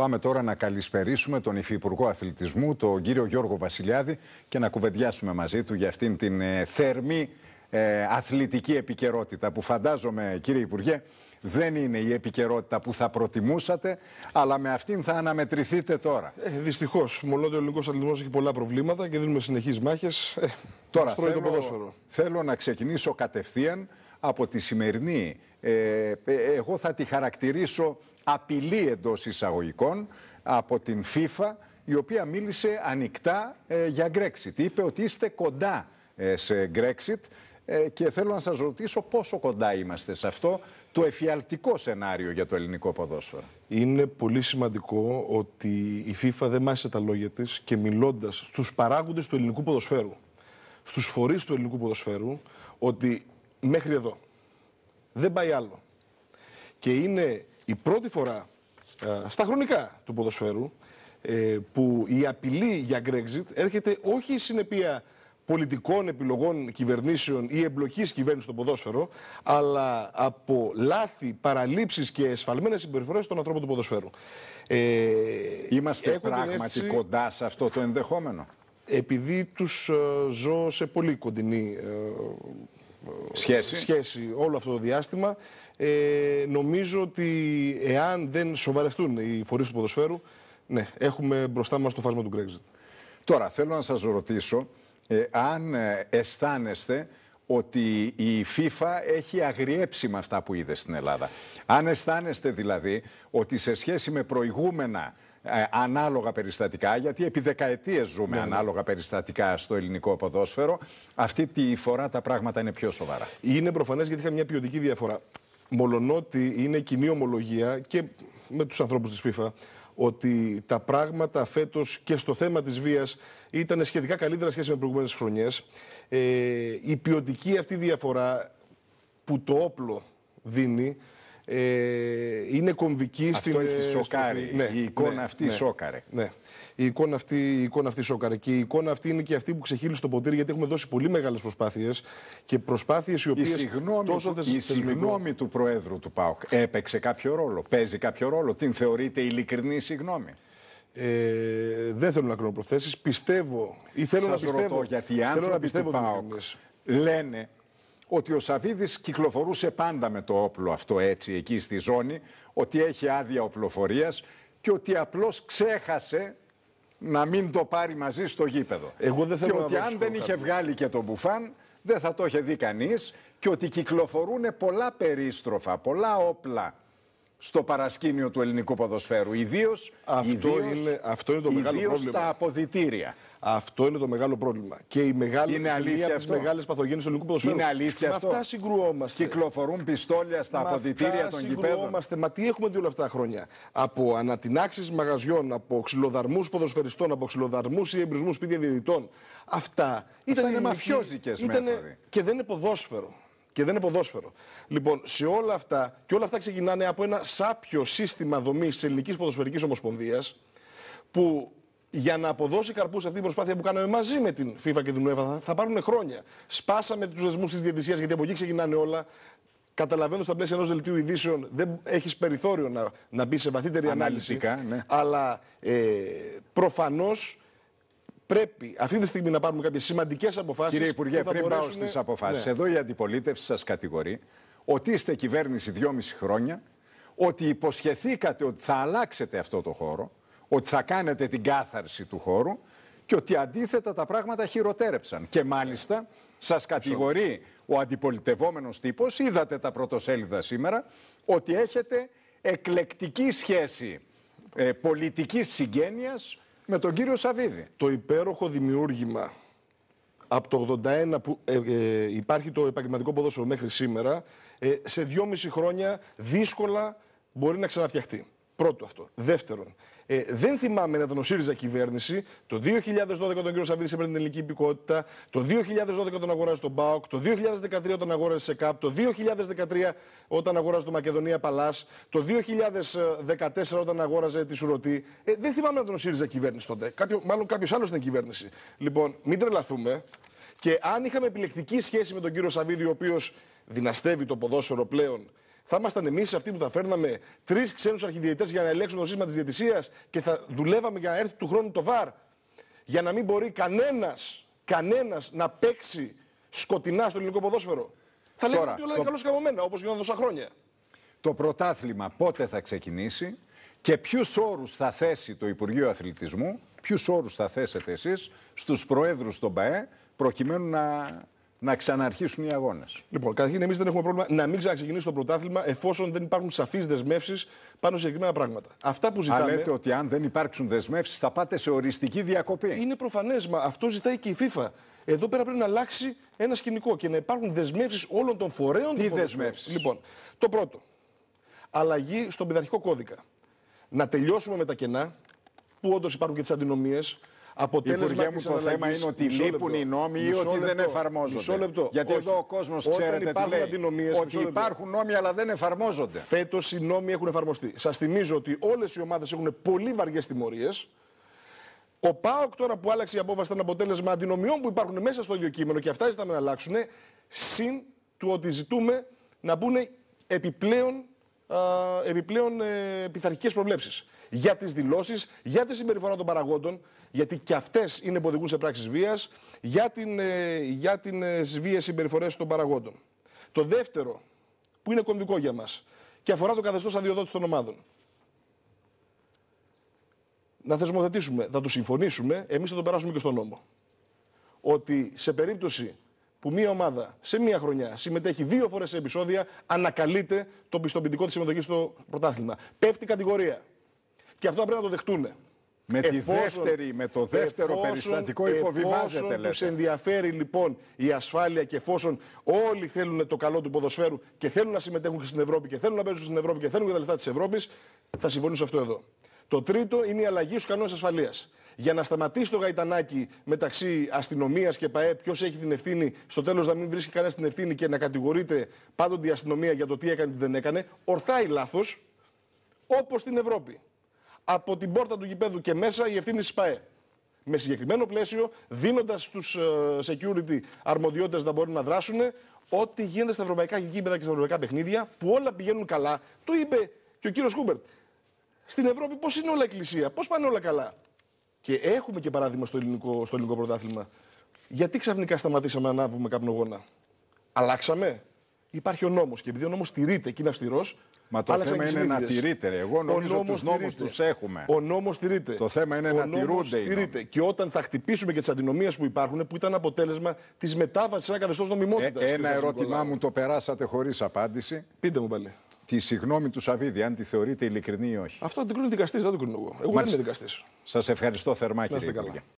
Πάμε τώρα να καλησπερίσουμε τον Υφυπουργό Αθλητισμού, τον κύριο Γιώργο Βασιλιάδη και να κουβεντιάσουμε μαζί του για αυτήν την ε, θερμή ε, αθλητική επικαιρότητα που φαντάζομαι κύριε Υπουργέ δεν είναι η επικαιρότητα που θα προτιμούσατε, αλλά με αυτήν θα αναμετρηθείτε τώρα. Ε, Δυστυχώς. ότι ο ελληνικός αθλητισμός έχει πολλά προβλήματα και δίνουμε συνεχείς μάχες. Ε, τώρα θέλω να ξεκινήσω κατευθείαν από τη σημερινή, ε, ε, εγώ θα τη χαρακτηρίσω απειλή εντός εισαγωγικών από την FIFA, η οποία μίλησε ανοιχτά ε, για Brexit. Είπε ότι είστε κοντά ε, σε Brexit και θέλω να σας ρωτήσω πόσο κοντά είμαστε σε αυτό το εφιαλτικό σενάριο για το ελληνικό ποδόσφαιρο. Είναι πολύ σημαντικό ότι η FIFA δεν μάσε τα λόγια της και μιλώντας στους παράγοντες του ελληνικού ποδοσφαίρου, στους φορείς του ελληνικού ποδοσφαίρου, ότι μέχρι εδώ. Δεν πάει άλλο. Και είναι η πρώτη φορά ε, στα χρονικά του ποδοσφαίρου ε, που η απειλή για Brexit έρχεται όχι η συνεπία πολιτικών επιλογών κυβερνήσεων ή εμπλοκής κυβέρνησης στο ποδόσφαιρο, αλλά από λάθη, παραλήψεις και εσφαλμένες συμπεριφορές των ανθρώπων του ποδοσφαίρου. Ε, Είμαστε πράγματι κοντά σε αυτό το ενδεχόμενο. Επειδή τους ε, ζω σε πολύ κοντινή σχέση. σχέση όλο αυτό το διάστημα. Ε, νομίζω ότι εάν δεν σοβαρευτούν οι φορείς του ποδοσφαίρου, ναι, έχουμε μπροστά μας το φάσμα του Brexit. Τώρα, θέλω να σας ρωτήσω ε, αν ε, αισθάνεστε ότι η FIFA έχει αγριέψει με αυτά που είδε στην Ελλάδα. Αν αισθάνεστε δηλαδή ότι σε σχέση με προηγούμενα ε, ανάλογα περιστατικά, γιατί επί δεκαετίες ζούμε ναι, ναι. ανάλογα περιστατικά στο ελληνικό ποδόσφαιρο. Αυτή τη φορά τα πράγματα είναι πιο σοβαρά. Είναι προφανές γιατί είχα μια ποιοτική διαφορά. Μολονότι είναι κοινή ομολογία και με τους ανθρώπους της FIFA ότι τα πράγματα φέτος και στο θέμα της βίας ήταν σχετικά καλύτερα σχέση με προηγούμενες χρονιές. Ε, η ποιοτική αυτή διαφορά που το όπλο δίνει ε, είναι κομβική Αυτό στην. έχει ε, σοκάρει. Ναι, η εικόνα ναι, αυτή ναι, σόκαρε. Ναι. Η εικόνα, αυτή, η εικόνα αυτή σόκαρε. Και η εικόνα αυτή είναι και αυτή που ξεχύλει στο ποτήρι, γιατί έχουμε δώσει πολύ μεγάλες προσπάθειες και προσπάθειες οι οποίε. Η συγγνώμη, του Προέδρου του ΠΑΟΚ έπαιξε κάποιο ρόλο. Παίζει κάποιο ρόλο. Την θεωρείτε ειλικρινή συγγνώμη. Ε, δεν θέλω να κάνω προθέσεις. Πιστεύω ή θέλω Σας να πιστεύω. Ρωτώ, γιατί οι άνθρωποι του ΠΑΟΚ λένε ότι ο Σαβίδης κυκλοφορούσε πάντα με το όπλο αυτό έτσι εκεί στη ζώνη, ότι έχει άδεια οπλοφορίας και ότι απλώς ξέχασε να μην το πάρει μαζί στο γήπεδο. Εγώ δεν και ότι αν δεν είχε βγάλει και τον Μπουφάν, δεν θα το είχε δει κανείς και ότι κυκλοφορούν πολλά περίστροφα, πολλά όπλα στο παρασκήνιο του ελληνικού ποδοσφαίρου. Ιδίως αυτό είναι το μεγάλο πρόβλημα. στα αποδητήρια. Αυτό είναι το μεγάλο πρόβλημα. Και η μεγάλη είναι αλήθεια από τι μεγάλε παθογένειε του ελληνικού ποδοσφαίρου. Είναι αλήθεια με αυτά συγκρουόμαστε. Κυκλοφορούν πιστόλια στα με αποδητήρια των γηπέδων. Μα τι έχουμε δει όλα αυτά τα χρόνια. Από ανατινάξεις μαγαζιών, από ξυλοδαρμούς ποδοσφαιριστών, από ξυλοδαρμούς ή εμπρισμούς σπίτια διαιτητών. Αυτά, Αυτά ήταν μαφιόζικε μέθοδοι. Και δεν είναι ποδόσφαιρο και δεν είναι ποδόσφαιρο. Λοιπόν, σε όλα αυτά, και όλα αυτά ξεκινάνε από ένα σάπιο σύστημα δομής της Ελληνικής Ποδοσφαιρικής Ομοσπονδίας, που για να αποδώσει καρπούς αυτή την προσπάθεια που κάναμε μαζί με την FIFA και την UEFA θα πάρουν χρόνια. Σπάσαμε τους δεσμούς της διαιτησίας, γιατί από εκεί ξεκινάνε όλα. Καταλαβαίνω στα πλαίσια ενός δελτίου ειδήσεων δεν έχεις περιθώριο να, να μπεις σε βαθύτερη Αναλυτικά, ανάλυση. Ναι. Αλλά ε, προφανώς πρέπει αυτή τη στιγμή να πάρουμε κάποιες σημαντικές αποφάσεις. Κύριε Υπουργέ, πριν μπορέσουν... πάω στις αποφάσεις, ναι. εδώ η αντιπολίτευση σας κατηγορεί ότι είστε κυβέρνηση δυόμιση χρόνια, ότι υποσχεθήκατε ότι θα αλλάξετε αυτό το χώρο, ότι θα κάνετε την κάθαρση του χώρου και ότι αντίθετα τα πράγματα χειροτέρεψαν. Και μάλιστα σας κατηγορεί ο αντιπολιτευόμενος τύπος, είδατε τα πρωτοσέλιδα σήμερα, ότι έχετε εκλεκτική σχέση ε, πολιτικής συγγένειας με τον κύριο Σαββίδη. Το υπέροχο δημιούργημα από το 81 που ε, ε, υπάρχει το επαγγελματικό ποδόσφαιρο μέχρι σήμερα, ε, σε δυόμιση χρόνια δύσκολα μπορεί να ξαναφτιαχτεί. Πρώτο αυτό. Δεύτερον, ε, δεν θυμάμαι να τον ο ΣΥΡΙΖΑ κυβέρνηση. Το 2012 τον κύριο Σαββίδη έπαιρνε την ελληνική υπηκότητα. Το 2012 τον αγόρασε τον ΠΑΟΚ. Το 2013 όταν αγόραζε σε ΚΑΠ. Το 2013 όταν αγόραζε το Μακεδονία Παλάς. Το 2014 όταν αγόραζε τη Σουρωτή. Ε, δεν θυμάμαι να τον ο ΣΥΡΙΖΑ κυβέρνηση τότε. Κάποιο, μάλλον κάποιος άλλος ήταν κυβέρνηση. Λοιπόν, μην τρελαθούμε. Και αν είχαμε επιλεκτική σχέση με τον κύριο Σαββίδη, ο οποίος δυναστεύει το ποδόσφαιρο πλέον θα ήμασταν εμείς αυτοί που θα φέρναμε τρεις ξένους αρχιδιαιτές για να ελέγξουν το σύστημα της διαιτησίας και θα δουλεύαμε για να έρθει του χρόνου το βαρ. Για να μην μπορεί κανένας κανένας να παίξει σκοτεινά στο ελληνικό ποδόσφαιρο. Θα λέγαμε ότι όλα είναι το... καλώς καμωμένα, όπως γινόταν τόσα χρόνια. Το πρωτάθλημα πότε θα ξεκινήσει και ποιους όρους θα θέσει το Υπουργείο Αθλητισμού, ποιους όρους θα θέσετε εσείς στους προέδρους των ΠΑΕ προκειμένου να να ξαναρχίσουν οι αγώνες. Λοιπόν, καταρχήν, εμείς δεν έχουμε πρόβλημα να μην ξαναξεκινήσει το πρωτάθλημα εφόσον δεν υπάρχουν σαφείς δεσμεύσεις πάνω σε συγκεκριμένα πράγματα. Αυτά που ζητάμε. Αλλά λέτε ότι αν δεν υπάρξουν δεσμεύσεις, θα πάτε σε οριστική διακοπή. Είναι προφανές, μα αυτό ζητάει και η FIFA. Εδώ πέρα πρέπει να αλλάξει ένα σκηνικό και να υπάρχουν δεσμεύσεις όλων των φορέων. Τι δεσμεύσεις. Λοιπόν, το πρώτο. Αλλαγή στον πειθαρχικό κώδικα. Να τελειώσουμε με τα κενά, που όντως υπάρχουν και τις αντινομίες αποτέλεσμα. Υπουργέ μου, το θέμα είναι ότι λείπουν οι νόμοι ή ότι δεν εφαρμόζονται. Μισό λεπτό. Γιατί εδώ ο κόσμος ξέρετε τι λέει. Ότι υπάρχουν νόμοι αλλά δεν εφαρμόζονται. Φέτος οι νόμοι έχουν εφαρμοστεί. Σας θυμίζω ότι όλες οι ομάδες έχουν πολύ βαριές τιμωρίες. Ο ΠΑΟΚ τώρα που άλλαξε η απόφαση ήταν αποτέλεσμα αντινομιών που υπάρχουν μέσα στο ίδιο κείμενο και αυτά ζητάμε να αλλάξουν. Συν του ότι ζητούμε να μπουν επιπλέον, επιπλέον ε, πειθαρχικές προβλέψεις για τις δηλώσεις, για τη συμπεριφορά των παραγόντων γιατί και αυτές είναι που οδηγούν σε πράξεις βίας, για, την, ε, για την ε, βίες συμπεριφορές των παραγόντων. Το δεύτερο, που είναι κομβικό για μας και αφορά το καθεστώς αδειοδότησης των ομάδων. Να θεσμοθετήσουμε, θα το συμφωνήσουμε, εμείς θα το περάσουμε και στον νόμο. Ότι σε περίπτωση που μία ομάδα σε μία χρονιά συμμετέχει δύο φορές σε επεισόδια, ανακαλείται το πιστοποιητικό της συμμετοχής στο πρωτάθλημα. Πέφτει κατηγορία. Και αυτό πρέπει να το δεχτούμε. Με, τη εφόσον, με το δεύτερο περιστατικό υποβιβάζεται. Εφόσον τους ενδιαφέρει λοιπόν η ασφάλεια και εφόσον όλοι θέλουν το καλό του ποδοσφαίρου και θέλουν να συμμετέχουν και στην Ευρώπη και θέλουν να παίζουν στην Ευρώπη και θέλουν και τα λεφτά της Ευρώπης, θα συμφωνήσω αυτό εδώ. Το τρίτο είναι η αλλαγή στους κανόνες ασφαλείας. Για να σταματήσει το γαϊτανάκι μεταξύ αστυνομίας και ΠαΕ, ποιος έχει την ευθύνη, στο τέλος να μην βρίσκει κανένας την ευθύνη και να κατηγορείται πάντοτε η αστυνομία για το τι έκανε και δεν έκανε, ορθάει λάθος, όπως στην Ευρώπη από την πόρτα του γηπέδου και μέσα η ευθύνη της ΠΑΕ. Με συγκεκριμένο πλαίσιο, δίνοντας στους ε, security αρμοδιότητες να μπορούν να δράσουν, ό,τι γίνεται στα ευρωπαϊκά γήπεδα και στα ευρωπαϊκά παιχνίδια, που όλα πηγαίνουν καλά. Το είπε και ο κύριος Χούμπερτ. Στην Ευρώπη πώς είναι όλα η εκκλησία, πώς πάνε όλα καλά. Και έχουμε και παράδειγμα στο ελληνικό, στο ελληνικό πρωτάθλημα. Γιατί ξαφνικά σταματήσαμε να ανάβουμε καπνογόνα. Αλλάξαμε υπάρχει ο νόμος. Και επειδή ο νόμος τηρείται και είναι αυστηρός. Μα το θέμα είναι να τηρείται. Εγώ νομίζω τους νόμου τους έχουμε. Ο νόμος τηρείται. Το θέμα είναι ο να τηρούνται. Τηρείται. Και όταν θα χτυπήσουμε και τις αντινομίες που υπάρχουν, που ήταν αποτέλεσμα της μετάβασης σε ένα καθεστώς νομιμότητας. Ε, ένα ερώτημά μου το περάσατε χωρίς απάντηση. Πείτε μου πάλι. Τη συγγνώμη του Σαββίδη, αν τη θεωρείτε ειλικρινή ή όχι. Αυτό την κρίνει δικαστή, δεν το κρίνω εγώ. Εγώ δεν είμαι δικαστής. Σας ευχαριστώ θερμά, κύριε